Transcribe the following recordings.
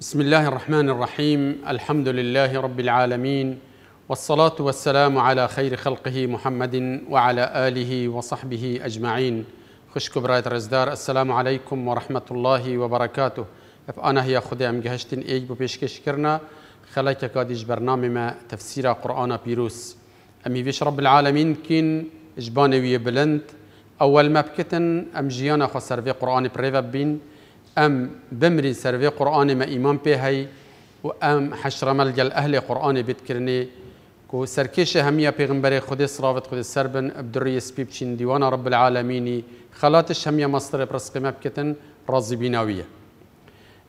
بسم الله الرحمن الرحيم الحمد لله رب العالمين والصلاه والسلام على خير خلقه محمد وعلى اله وصحبه اجمعين خشك برايت رزدار السلام عليكم ورحمه الله وبركاته اف انا هي ام جهشتن ايج بو بيشكش كرنا خلاك كاديج برنامج ما تفسير قرآن بيروس أمي بيش رب العالمين كين اجباني ويبلنت بلند أول ما بكتن أم جيانا خسر في قرآن بريفا بين ام بمري سرفي قرآن ما ايمان پی هي و ام حشرمل گل اهل قرآن بیت كو سركيش هميه همیه خدي صرافت خدي سربن بدری سپیب چین دیوان رب العالمين خلات الشميه مصدر برسق مبكتن رازی بیناویه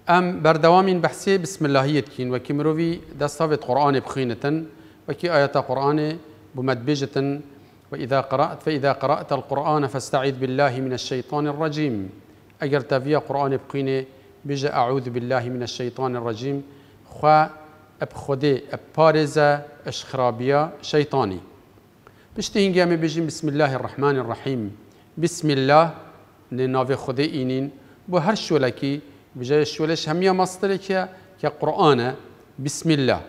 ام بردوامین بحثی بسم الله يتكين وكيمروفي دستافت قرآن بخينتن وكي آيات قرآن بمدبجتن وإذا قرأت فإذا قرأت القرآن فاستعذ بالله من الشيطان الرجيم اگر تفیا قرآن بقینه بژە اعوذ بالله من الشیطان الرجیم خوا ئەب خودێ ئەب پارێزە ئەش شیطانی شەیطانی پشتی هینگامێ بسم الله الرحمن الرحیم بسم الله نناف خود اینین ئینین هر شولکی بجای شولش شوولش هەمیە که که قرآنه بسم الله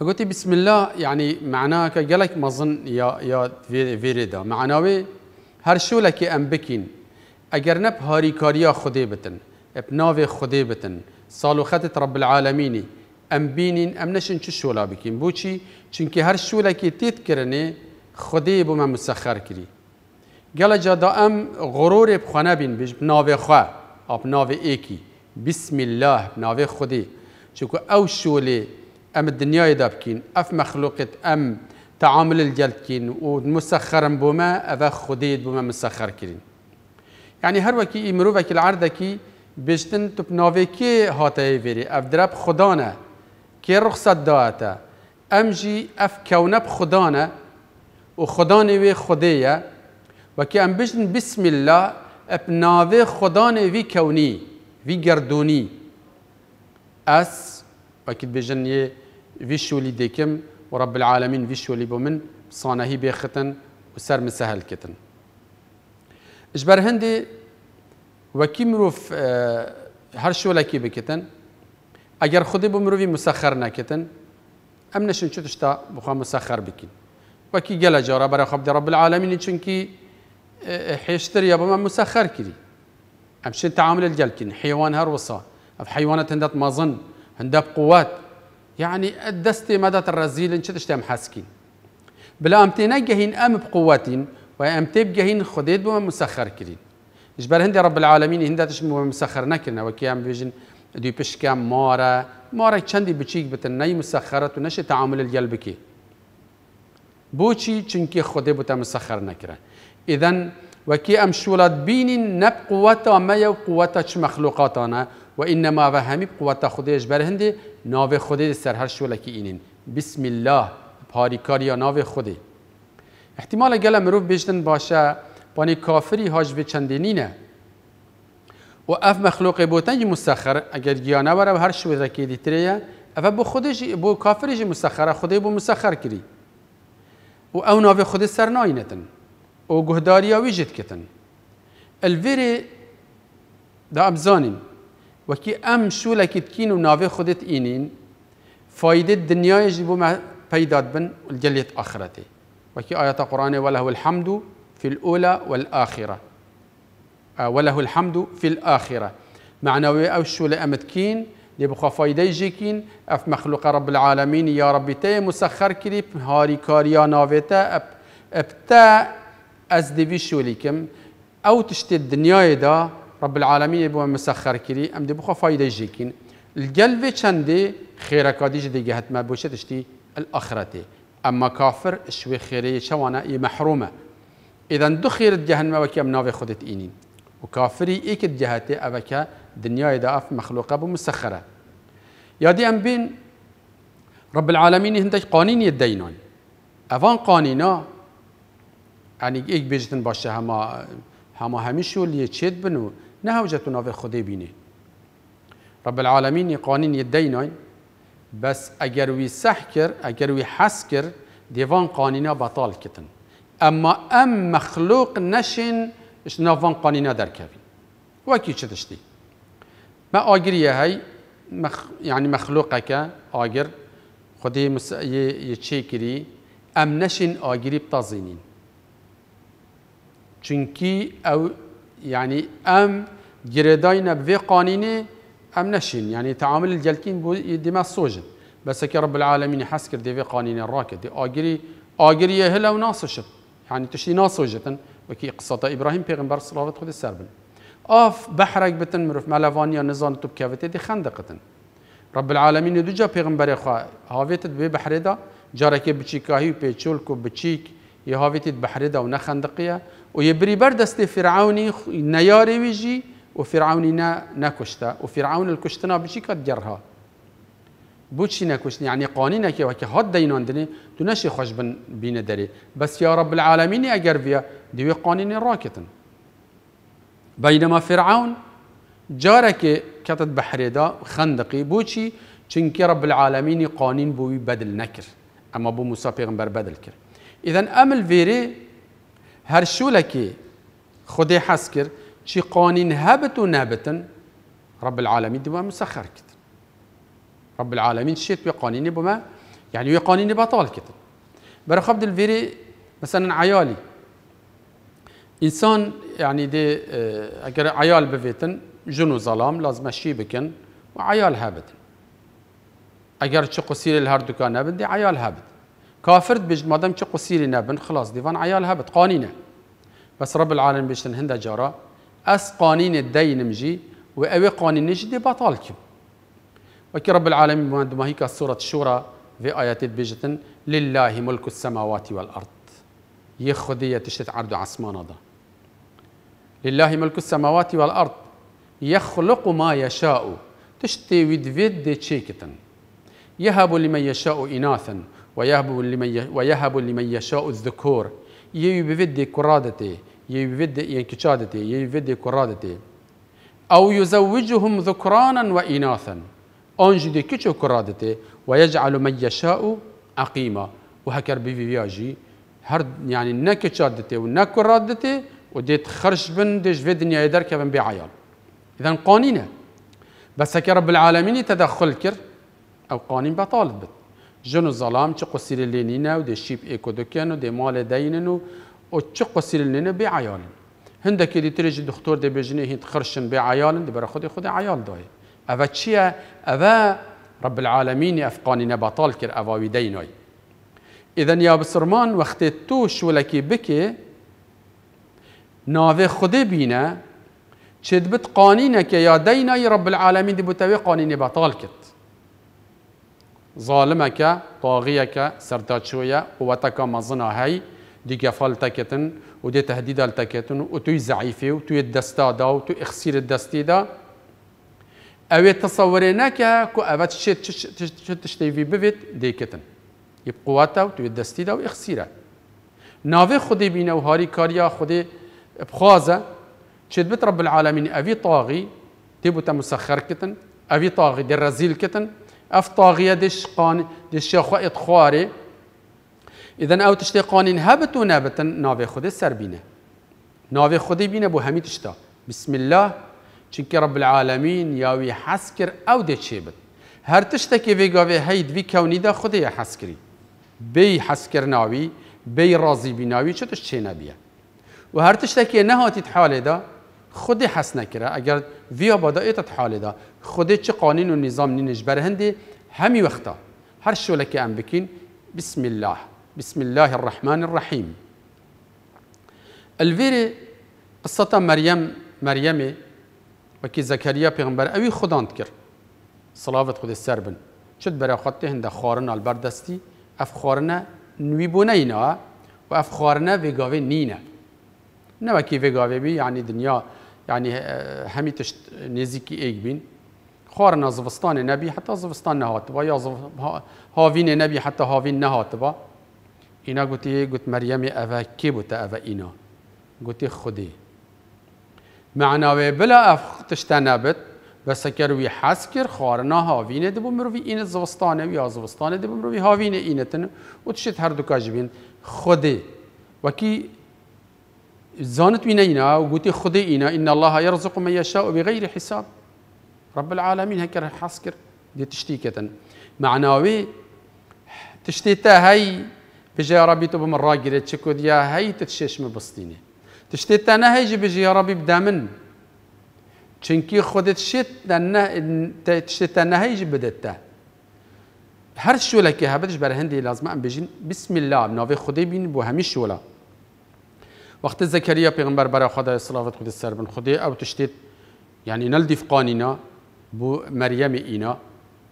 قلت بسم الله يعني معناها كجلك مظن يا يا فيريدا معناوي هر شولکی ام بكين اگر نه هاریکاریا خودی بتن اپناو خودی بتن سالو خطت رب العالمینی ام بینین ام نشن چه شولا بکین بو چی؟ چونکه هر شولا که تید کرنه خودی بو من مسخر کری گل جدا ام غرور بخونه بین بیش ناو خواه اب ناو ایکی بسم الله ناو خودی چونکه او شوله ام دنیای دابکین اف مخلوقت ام تعامل الجلد کین و مسخرم بوما اف خودید بوما مسخر کرین يعني هر وكي مرو وكي العرده كي بیشتن تو ناوی كي هاته يفيري اف دراب خدانا كي رخصت داعتا ام جی اف کونب خدانه و خدانا وی خدیه وكي ام بیشتن بسم الله اپ ناوی خدانا وی كوني وی گردوني اس وکی بیشتن یه وی شولی ديكم ورب العالمين العالمین وی شولی بومن صانهي بيختن وسر مسهل كتن اجبر هندي وكي مروف آه، هر شو لكي بكتن اگر خودي بو مروفی مسخر ناكتن ام نشن چو تشتا بخوا مسخر بكين وكي گل جارا برا خب رب العالمين چونکی آه، حيشتر يابا ما مسخر كري ام شن تعامل الجل كن حيوان هروسة اف حيوانات هندات مظن هندات قوات يعني الدستي مدات الرزيل انشد اشتام حاسكين بلا امتي نجهين ام بقواتين وام ام تب گهین خودت بو مسخر کرین اجبر هندي رب العالمین هنداتش مو مسخر نکرن و کیم بیجن دوی پشکم مارا ماره چندی بچیک بتن ناي مسخرت و تعامل القلب کی بوچی چونکی خوده بوتا مسخر نكرا اذا وكي ام شولات بين نب قوتا ما يو قوتا چ مخلوقاتانا وانما وهمي قوتا خودش بر هندي ناوي خودی سر هر شولکی اينين بسم الله پاریکاری یا ناو خودی احتمال گله مروف بیشتن باشه بانی کافری هاش به چندینینه و اف مخلوق بوتن یه مسخر اگر گیا و هر شو رکی دیتریه اف بو خودش بو جی مسخره خودی بو مسخر کری و او ناو خود سر نتن و گهداری ها ویجت کتن الویری دا ابزانیم و که ام شو لکیت کین و ناو خودت اینین فایده جی بو پیداد بن و جلیت آخرته وكي آية قرآن وله الحمد في الأولى والآخرة آه، وله الحمد في الآخرة معنوي أو شولة أمتكين لبخوا فايده جيكين اف مخلوق رب العالمين يا ربي تي مسخر كريب هاري كاريا نافتا اب ابتا أزدي في شوليكم او تشتي الدنيا دا رب العالمين يبو مسخر كري ام دي بخوا فايده جيكين القلب چندي خيرك ديج دي جهت ما بوشتشتي تشتي الاخرته اما كافر شوي خيري شوانا إي محرومه إذا دو جهنم وكي ام ناوی خودت إيني وكافري کافری ایک جهته اوکه دنیای اف مخلوقه بمسخره دي ام بين رب العالمين هندک قانین يدينون أفان قانینا يعني ایک بيجتن باشا هما هما هميشو لیه چید بنو نهوجتو هوجتو ناوی بيني رب العالمين قانین يدينون بس اگر وی صح کرد اگر وی حس کرد دیوان قانینا بطال کتن اما ام مخلوق نشین اش نوان قانینا در کبین وکی چه دشتی ما آگریه های مخ... یعنی مخلوقه که آگر خودی مس... یه... یه چه کری ام نشین آگری بتازینین چونکی او یعنی ام گرداین به قانینه ام نشين يعني تعامل الجلكين بو ديما سوجن بس كي رب العالمين يحسكر دي في قانين الراكد دي اجري اجري هلا وناصشب يعني تشي ناصوجتن وكي قصة ابراهيم بيغمبر صلاة خد السربن اف بحرك بتن مروف مالافانيا نزان توب كافيتي دي خندقتن رب العالمين دوجا بيغمبر خا هاویتت بي بحر دا جاره که بچیکاهی و پیچول کو بچیک یه هاویتت بحر دا و نخندقیه و وفرعون نا نكشتا و الكشتنا بشي قد جرها بوشي چی يعني یعنی كي وكي هاد دينان دني دنی تو خوش بن بس يا رب العالمين اگر بیا ديوي قانین راكتن بينما فرعون جارك كتت بحريدا خندقي بوشي چنك رب العالمين قانين بوي بدل نكر اما بو موسى پیغمبر بدل كر اذا امل فيري هرشولكي خدي حسكر كر شي قوانين هابت ونابت رب العالمين دبما مسخر كتن رب العالمين شيت بقانين بما يعني قوانين بطال كتن برخبد الفيري مثلا عيالي انسان يعني دي اگر آه، عيال بفيتن جنو ظلام لازم شي بكن وعيال هابتن اگر چه قصير الهر دكان نبن دي عيال هابت كافر بيج مادام چه قصير نابن خلاص ديفان عيال هابت قانينه بس رب العالمين بيشتن هند جارا أس قانين الدين مجي وأوي قانين نجدي بطالكم وكي رب العالمين مهند هيك سورة الشورى في آيات البيجتن لله ملك السماوات والأرض يخدي تشتت عرض عسمان هذا لله ملك السماوات والأرض يخلق ما يشاء تشتي ودفيد تشيكتن يهب لمن يشاء إناثا ويهب لمن ويهب لمن يشاء الذكور يبفد كرادته يفيد ينكشادتي يفيد كرادتي أو يزوجهم ذكرانا وإناثا أنجد كتش كرادتي ويجعل من يشاء عقيما وهكر بي هر يعني نكشادتي ونكرادتي وديت خرج بن ديش في الدنيا يدرك كبن بعيال إذا قانينة بس هكر رب العالمين تدخل كر أو قانين بطالب بت جنو الظلام تقصير اللينينا ودي شيب إيكو دوكيانو دي مال دينينو او وتشق وسيل لنا بعيالن هندك اللي ترجي دكتور دي بجنيه تخرشن بعيالن دي برا خدي خدي عيال داي أفا تشيا أفا رب العالمين أفقاني بطال كر أفا ويدينوي إذن يا بسرمان وقت تو شولكي بكي ناوي خدي بينا چد بت قانينك يا ديناي رب العالمين دي بتوي قانيني بطال كت ظالمك طاغيك سرداتشوية قوتك مزنا هي دي فال تاكتن ودي تهديدا لتاكتن وتوي زعيفه وتوي الدستا دا وتوي اخسير الدستي دا او تصوريناك كو اوات شت تشتي في بفيت كتن يبقواتا وتوي الدستي دا واخسيره ناوي خدي بينا وهاري كاريا خدي بخوازا شد بت رب العالمين افي طاغي تبوتا مسخر كتن افي طاغي دي رزيل كتن اف طاغيه ديش قان ديش خو اتخواري اذا او تشتی قانین هبت و نبتن ناوی خود سر بینه ناو خود بینه بو همی تشتا بسم الله چونکه رب العالمین یاوی حس کر او ده چه هر تشتا که وی گاوی هید وی کونی ده خود یا حس کری بی حس ناوی، بی راضی ناوی چه تش چه و هر تشتا که نهاتی حاله ده خود حس نکره اگر وی آبادا ایتت حاله ده خود چه قانین و نظام نینش برهنده همی وقتا هر شوله که ام بکین بسم الله بسم الله الرحمن الرحيم الفيري قصة مريم مريم وكي زكريا پیغمبر اوي خدانت كر صلاة خود السر بن شد برا خطه هند خارن البردستي اف خارن نوي بونينا و اف خارن ويغاوي نينا نوكي ويغاوي بي يعني دنيا يعني همي تشت نزيكي ايك بين خارن زفستان نبي حتى زفستان نهاتبا يا زف... هاوين نبي حتى هاوين نهاتبا اینا گوتی گوت مریم اوا کی بوتا اوا اینا گوتی خودی معناوی بلا اف تشتا نبت بس اگر وی حس کر خارنا هاوینه دبو مروی این زوستانه یا زوستانه دبو مروی هاوینه اینتن و تشت هر دو کاجبین خودی وکی زانت من اینا و گوتی خودی اینا ان الله یرزق من یشاء بغیر حساب رب العالمین هکر حس کر دی تشتی کتن معناوی تشتی هی بجي يا ربي تبم الراجل تشكو يا هاي تتشيش من بسطيني تشتيت أنا هيجي بيجي يا ربي بدامن چونکی خودت شت نه شت نه هیچ بدته هر شولا كي هابدش بر هندي لازم ام بسم الله ناو خودي بين بو همی شولا وقت زكريا بيغمبر برا خدا صلاة خود السر بن خودي او تشتي يعني نلدي فقانينا بو مريم إنا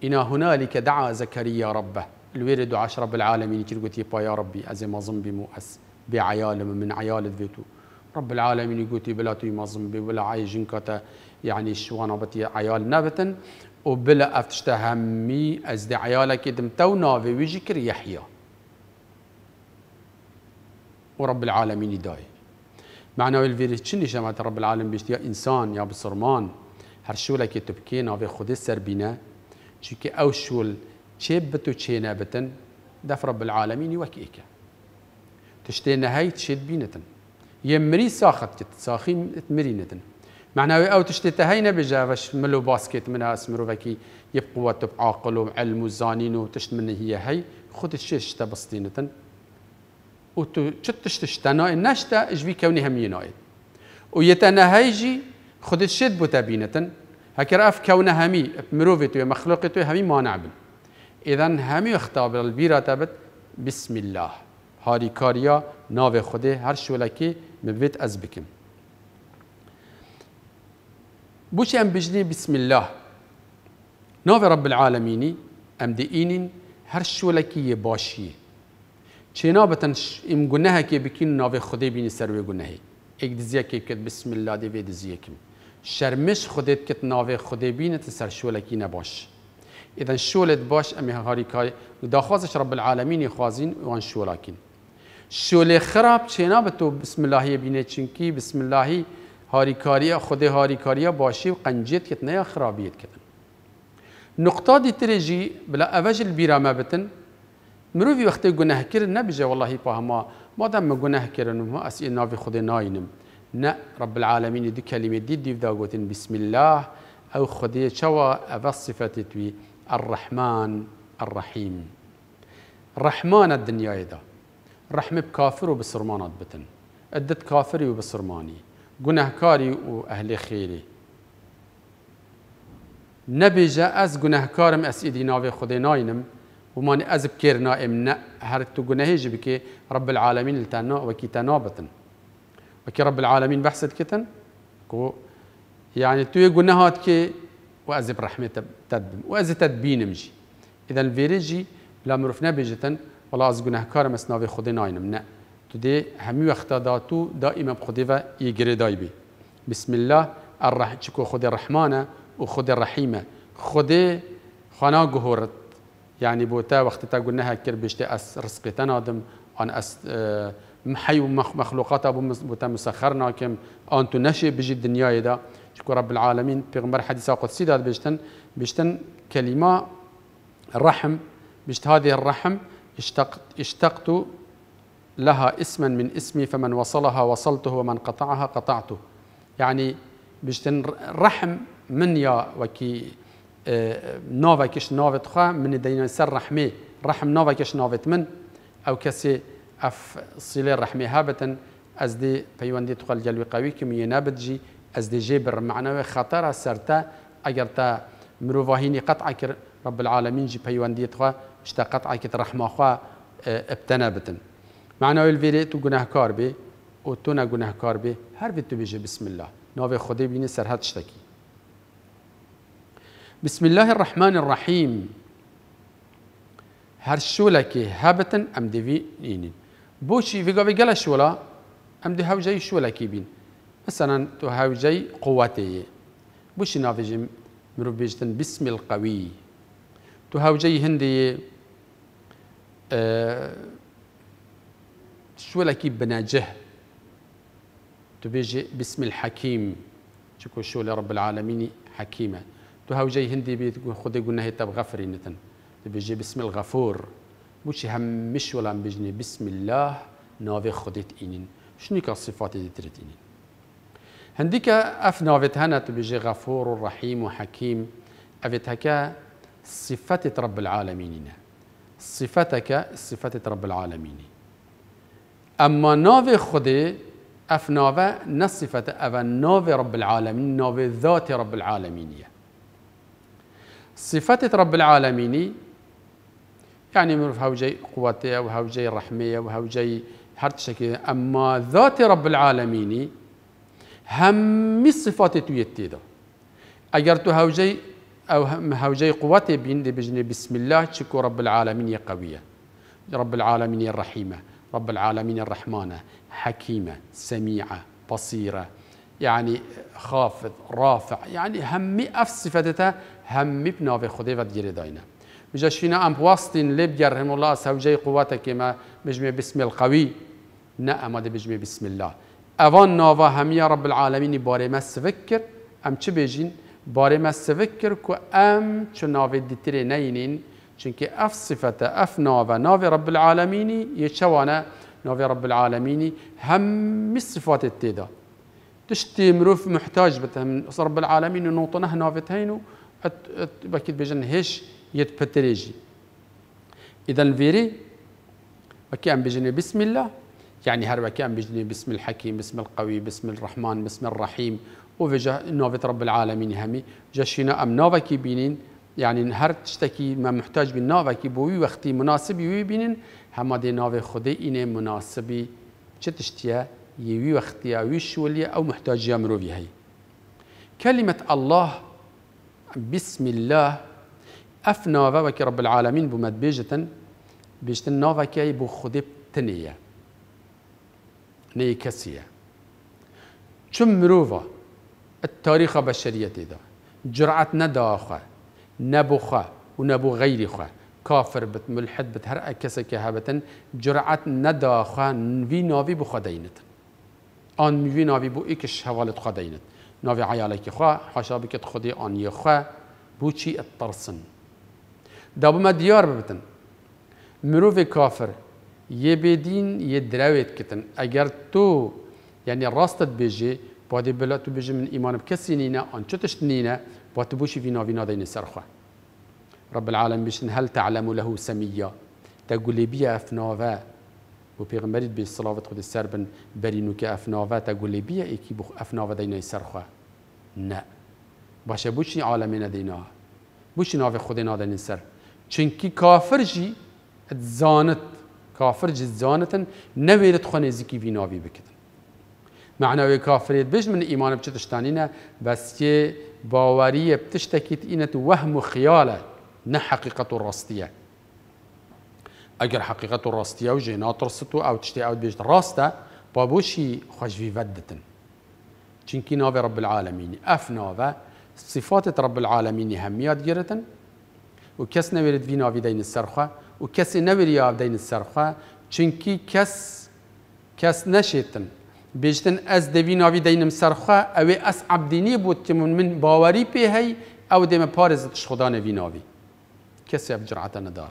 إنا هنالك دعا زكريا ربه الويرد وعشرة بالعالمين يجي قلت يبا يا ربي أزي ما ظنبي مؤس بعيال من عيال ذيتو رب العالمين يقول بلا توي ما ظنبي ولا عاي جنكتا يعني شوانا بتي عيال نابتا وبلا افتشتا همي ازدي عيالك يدم تو نافي ويجكر يحيى ورب العالمين يداي معناه الفيروس شنو شمعت رب العالمين بيشتيا انسان يا بصرمان هرشولك شو في تبكي نافي خدي سربينا او شول چێ بتو چێنە بتن دف رب العالمين يوكيك تشتي نهاية چێت بينتن يمري ساخت کرد ساخی مرینەتن معناه او تشتي تهينا بجا مل ملو باسکێت منها اسمرو مرۆڤەکی يبقوا تب عاقل وعلم وزانين وتشت من هي هي خد الشيش تبسطينتن وتو تشتش شتە بستینەتن و تو چ تشت شتەنای نەشتە ژوی کەونی هەمیێنایت و یەتەنەهەیژی خودت شێت بۆ تەبینەتن همي ما کەونە اذن همه اختابر البیرا تبت بسم الله هاری کاریا ناو خوده هر شولکی مبیت از بکن بوش ام بجنی بسم الله ناو رب العالمینی ام اینین هر شولکی باشی چینا بتن ام گنه که بکن ناو خوده بینی سر و گناهی ایک دزیه که بسم الله دی و دزیه کم شرمش خودت که ناو خوده بینی سر شولکی نباش إذا شولت باش أمي هاريكاي خوازش رب العالمين يخوازين وان شولاكين شولي خراب چینا بتو بسم الله بینه چونکی بسم الله هي خود هاریکاری باشی و قنجیت کت خرابيت كتن کت نقطه دي ترجی بلا اوجل ما بتن مروف وی وقت گناه کر نبجه والله پاهما ما ما قناه كرن وما اس نافي خود ناينم نا رب العالمين دي كلمة دي دي بسم الله او خدی چوا افا صفات توي الرحمن الرحيم رحمانت الدنيا إذا رحم بكافر و بسرمانت بتن ادت كافري و جنهكاري وأهلي و اهل جاء از جنهكارم أس إيدي ناوی خذي ناينم و من از بکر نائم هرتو هر تو گناهی رب العالمين التنا و تنابتن و رب العالمين بحسد كتن كو يعني توي جنهات كي وازي برحمه تدبم وازي تدبين مجي اذا الفيريجي لا مروف نبيجتن ولا از گناهکار مسناوی خود ناینم نه تو دی همی وقتا دا تو دائما بخودی و یگری دای بی بسم الله الرح چکو خود الرحمانه و خود الرحیمه خود خانا گهورت یعنی يعني بوتا وقتی تا گناه کر بشتی از رزقی تنادم آن از محی و مخلوقات بوتا مسخر ناکم آن تو نشی بجی دنیای دا چکو رب العالمین پیغمبر حدیثا قدسی داد بيشتن بيشتن كلمة الرحم بيشت هذه الرحم اشتقت اشتقت لها اسما من اسمي فمن وصلها وصلته ومن قطعها قطعته يعني بيشتن رحم من يا وكي نوفا آه، ناوكش ناوت خا من دينا سر رحمي رحم نوفا ناوكش ناوت من او كسي اف صله رحمي هابتن از دي بيوندي تخل جلوي قوي كم جي از دی جی بر معنای خطر سرتا اگر تا مروفاهینی قطع کر رب العالمین جی پیوندی تو اشتا قطع کت رحمه خوا اه، ابتنا بتن معنای الویره تو گناه کار بی و تو نگناه کار بی هر بی تو بیجی بسم الله ناو خودی بینی سرحد شتکی بسم الله الرحمن الرحیم هر شولكي هبتن ام دي في نينين بوشي في قوي قلا شولا ام دي هاوجي شولكي بين مثلا تهاوجي قواتي بوش نافجي مروف باسم القوي جاي هندي أه شو لكي بناجه تبيجي باسم الحكيم شكو شو لرب العالمين حكيمة جاي هندي بيتقول خدي قلنا هي تب غفري نتن تبيجي باسم الغفور بوش هم مش ولا بيجني بسم الله نافي خدت إنين شنو كالصفات دي تريد إنين هنديك اف ناوت هنت غفور الرحيم وحكيم و صفات رب العالمين صفتك صفات رب العالمين اما ناو خدي اف نصفت أفا صفت رب العالمين ناو ذات رب العالمين صفات رب العالمين يعني من هوجي قوته وهوجي رحمية وهوجي هر شكل أما ذات رب العالمين همي الصفات تويتي تێدا اگر تو هەوجەی او هوجي قوتێ بين دە بژنێ بسم الله تشكو رب العالمين يا قويه رب العالمين يا رحيمه رب العالمين ڕحمانە حكيمه سميعه بصيره يعني خافض رافع يعني همي اف صفاتها همي بنافي خدي ود جري داينا شينا ام بواسطين لب هم الله سوجي قواتك كما بجمي بسم القوي نا ما بجمي بسم الله اوان ناوا همیا رب العالمینی باره ما سفکر ام چه بیجین باره ما سفکر که ام چه ناوی دیتره نینین چونکه اف صفت اف ناوا ناوی رب العالمینی یه چوانه ناوی رب العالمینی همی صفات تیدا تشتی مروف محتاج بته من اصر رب العالمین و نوطنه ناوی تهینو نافتهينو بیجن هش یت پتریجی اذا الفيري وكي ام بيجن بسم الله يعني هروكان بجني باسم الحكيم باسم القوي باسم الرحمن باسم الرحيم وفجا نوبة رب العالمين همي جشينا ام نوفكي بينين يعني هر تشتكي ما محتاج بين نوفكي بوي وقتي مناسب يوي بينين هما دي نوبة خدي إني مناسبي چتشتيا يوي وقتيا وي شوليا او محتاج يامرو هي كلمة الله بسم الله اف وكي رب العالمين بمد بيجتن بيجتن نوفكي بو خدي تنيه نيكسية نەی کەسیە چم مرۆڤە تاریخە بەشریەتێدا جرعەت نەداخوا نەبووخوا و نەبوو غيري خا كافر بت ملحد بت هر هەر کەسێکی جرعت ندا أخا وی ناوی بو خدينت آن وی ناوی بۆ ئیکش هەواڵت خوا دەینێت ناوی عیالێکی خوا حەشا بکەت خودی ئانیە خوا بۆچی ئەتەرسن دابمە ديار ببتن مرۆڤ كافر يبدين يدراويت كتن اگر تو يعني راستت بجه بادي بلا تو بجه من ايمان بكسي نينا ان چوتش نينا بادي بوشي فينا فينا دین سرخوا رب العالم بشن هل تعلم له سمیا تقولي بيا افناوا و پیغمبرید به صلاوت خود سر بن برینو که افناوا تقولي بيا ایکی بخ افناوا دین سرخوا نه باشه بوشی عالمین دینا بوشی ناوه خود نادن سر چونکی کافر جی زانت کافر جزانتن نویرت خو في ویناوی بكتن معناوی کافریت بج من ايمان بشتشتانينا بس كي باوريه بتشتكيت اینت وهم خيالة خیاله نه حقیقت و راستیه اگر حقیقت و رستو او تشتي او راستا بابوشي خوش في ودتن چونکی نابي رب العالمين اف ناو صفات رب العالمين هميات جيرتن وكسنا کس في وی دين السرخة و کسی نویری آبدین سرخوا چونکی کس کس نشیتن بیشتن از دوی ناوی دینم سرخوا اوی از عبدینی بود که من, من باوری پی هی او دیم پارزتش خدا نوی ناوی کسی اب جرعت نداره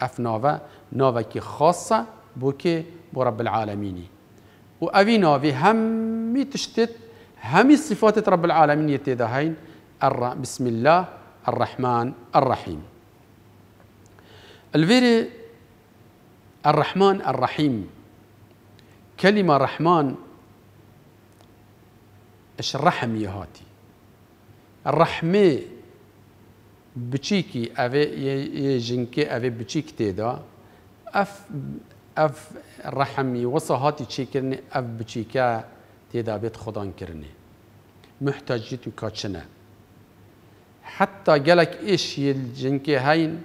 اف ناوه ناوه که خاصه بو که بو رب العالمینی و اوی ناوی همی تشتت همی صفات رب العالمین یتی دهین بسم الله الرحمن الرحیم الفيري الرحمن الرحيم كلمة رحمن اش رحم يهاتي الرحمة بچيكي اوه يجنكي اوه بچيك تيدا اف اف رحم يوصى هاتي تشيكرني اف بچيكا تيدا بيت خدان كرني محتاجيتو كاتشنا حتى قالك ايش يجنكي هاين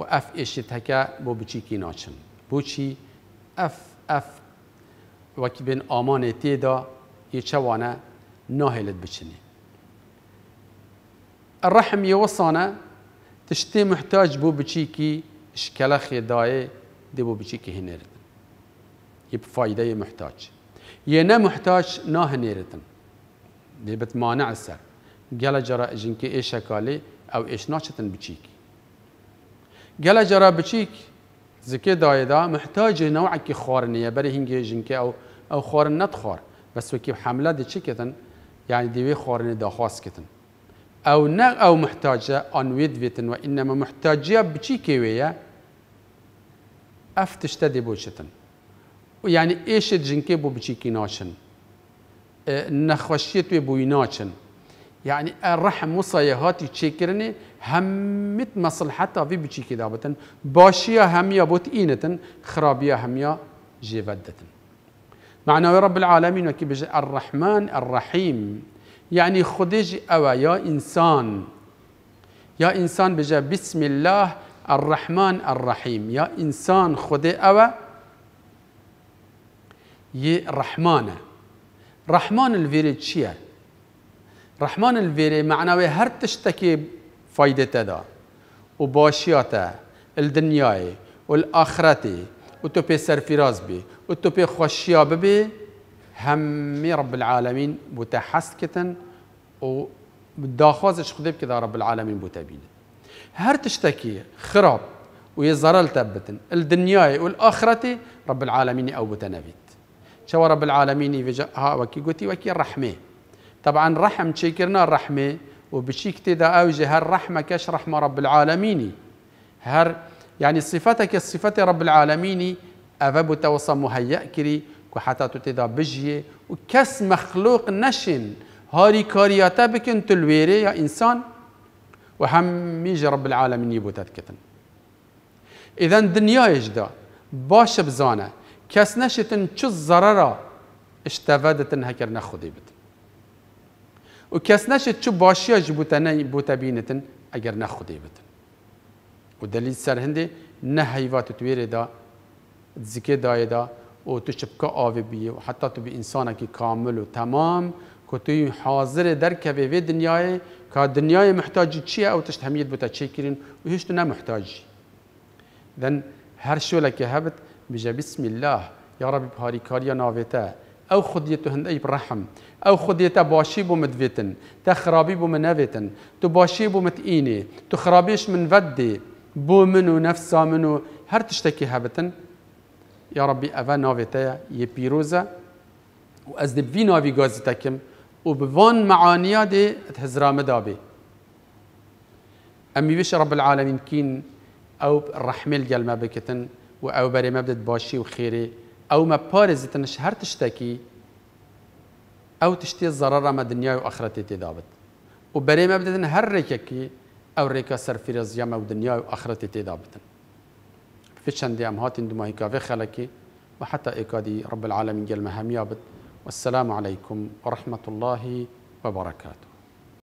و اف ایشی تکه با بچی کی ناچن بوچی اف اف وکی بین آمان تیدا یه چوانه ناهلت بچنی الرحم یوصانه تشتی محتاج بو بچی کی شکلخ دای دی بو بچی کی هنرد یه فایده محتاج یه نه محتاج نه هنرتن دی بت مانع سر گله جرا جنکی ایشکالی او ایش ناچتن بچیکی گەلە جەرا بچیک زکێ دایدا محتاجێ نەوەکی خواردنیە بەرە هینگێژینکە ئەو ئەو خۆرن نەتخوار بەسوکی حملە دچکتن یعنی دیوێ خواردنی داخواستکتن ئەو نە ئەو محتاجە ئەنوێت بێتن و ئینەمە محتاجە بچی کێوەیە ئەف تشتە دێ بۆچتن و یعنی ئێشت جنکێ بۆ بچیکی ناچن نەخوەشیە توێ بووی ناچن يعني الرحم وصيهاتي تشكرني همت مصلحتها في بتشكي دابتن باشيا هم يا بوت إينتن خرابيا هم يا جيفدتن معنى رب العالمين وكي بجي الرحمن الرحيم يعني خديج أوا يا إنسان يا إنسان بجا بسم الله الرحمن الرحيم يا إنسان خدي أوا يا رحمانه رحمان الفيريتشيه رحمان الفيري معنوي هر تشتكي فايدته دا وباشياته الدنياي والآخرتي وتوبي سرفراز بي وتوبي خوشياب بي همي رب العالمين بوتحسكتن و داخوازش خدب كذا رب العالمين بوتابين هر تشتكي خراب ويزرل تبتن الدنياي والآخرتي رب العالمين أو بتنبيت شو رب العالمين ها وكي قوتي وكي الرحمه طبعا رحم تشيكرنا الرحمة وبشيك تدا أوجه هر رحمة كش رحمة رب العالمين هر يعني صفتك الصفة رب العالمين أفب توصى مهيأ كري وحتى تتدا بجيه وكس مخلوق نشن هاري كارياتا بكن تلويري يا إنسان وهم يجي رب العالمين يبوتات كتن إذا دنيا يجدا باش بزانه كس نشتن شو الزررة اشتفادتن نخذي بتن و کس نشد چه باشیا جی بوتا نه بینتن اگر نخودی خودی بتن و دلیل سر هنده نه حیوات تویره دا ذکر دای دا و تو شبکه آوی بیه و حتی تو بی انسانه که کامل و تمام که توی حاضر در که به دنیای که دنیای محتاجی چیه او تشت همیت بوتا چی کرین و هیچ تو نه دن هر شو که هبت بجا بسم الله یا ربی بهاری کاریا ناویته او خودیتو هند اي برحم او خودیتا باشي بو مدویتن تا خرابی بو منویتن تو باشي بو متيني تو خرابيش من فدي بو منو نفسا منو هر تشتكي هبتن يا ربي أفا نافيتايا يبيروزا وأزد بي نافي غازي تكم وبفان معانيا دي تهزرا مدابي أمي بيش رب العالمين كين أو الرحمة القلمة بكتن او بري مبدت باشي وخيري او ما بارز انش هر تشتكي او تشتي الزراره ما دنيا واخرتي تدابت وبري ما بدنا هر ريككي او ريكا سرفيرز يما ودنيا واخرتي تدابتن في شندي ام هاتن دمائي كافي خلكي وحتى ايكادي رب العالمين جل مهام يابت والسلام عليكم ورحمه الله وبركاته